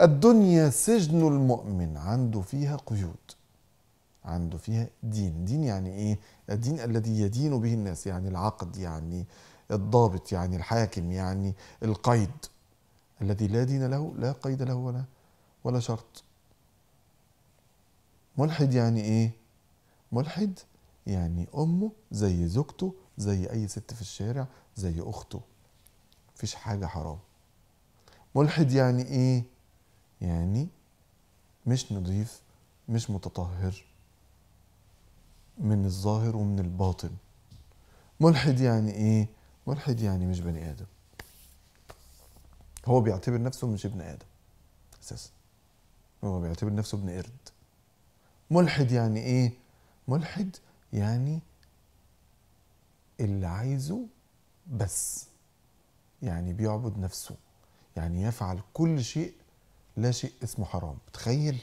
الدنيا سجن المؤمن عنده فيها قيود عنده فيها دين دين يعني ايه الدين الذي يدين به الناس يعني العقد يعني الضابط يعني الحاكم يعني القيد الذي لا دين له لا قيد له ولا ولا شرط ملحد يعني ايه ملحد يعني امه زي زوجته زي اي ست في الشارع زي اخته مفيش حاجه حرام ملحد يعني ايه يعني مش نظيف مش متطهر من الظاهر ومن الباطن ملحد يعني ايه ملحد يعني مش بني ادم هو بيعتبر نفسه مش ابن ادم اساسا هو بيعتبر نفسه ابن قرد ملحد يعني ايه ملحد يعني اللي عايزه بس يعني بيعبد نفسه يعني يفعل كل شيء لا شيء اسمه حرام بتخيل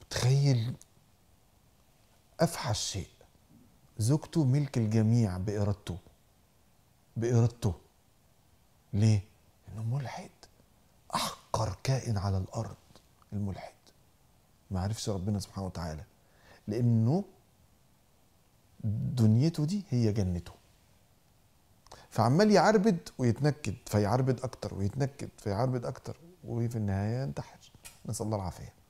بتخيل افحش شيء زوجته ملك الجميع بارادته بارادته ليه انه ملحد احقر كائن على الارض الملحد ما عرفش ربنا سبحانه وتعالى لانه دنيته دي هي جنته فعمال يعربد ويتنكد فيعربد اكتر ويتنكد فيعربد اكتر وفي النهايه انتحر نسال الله العافيه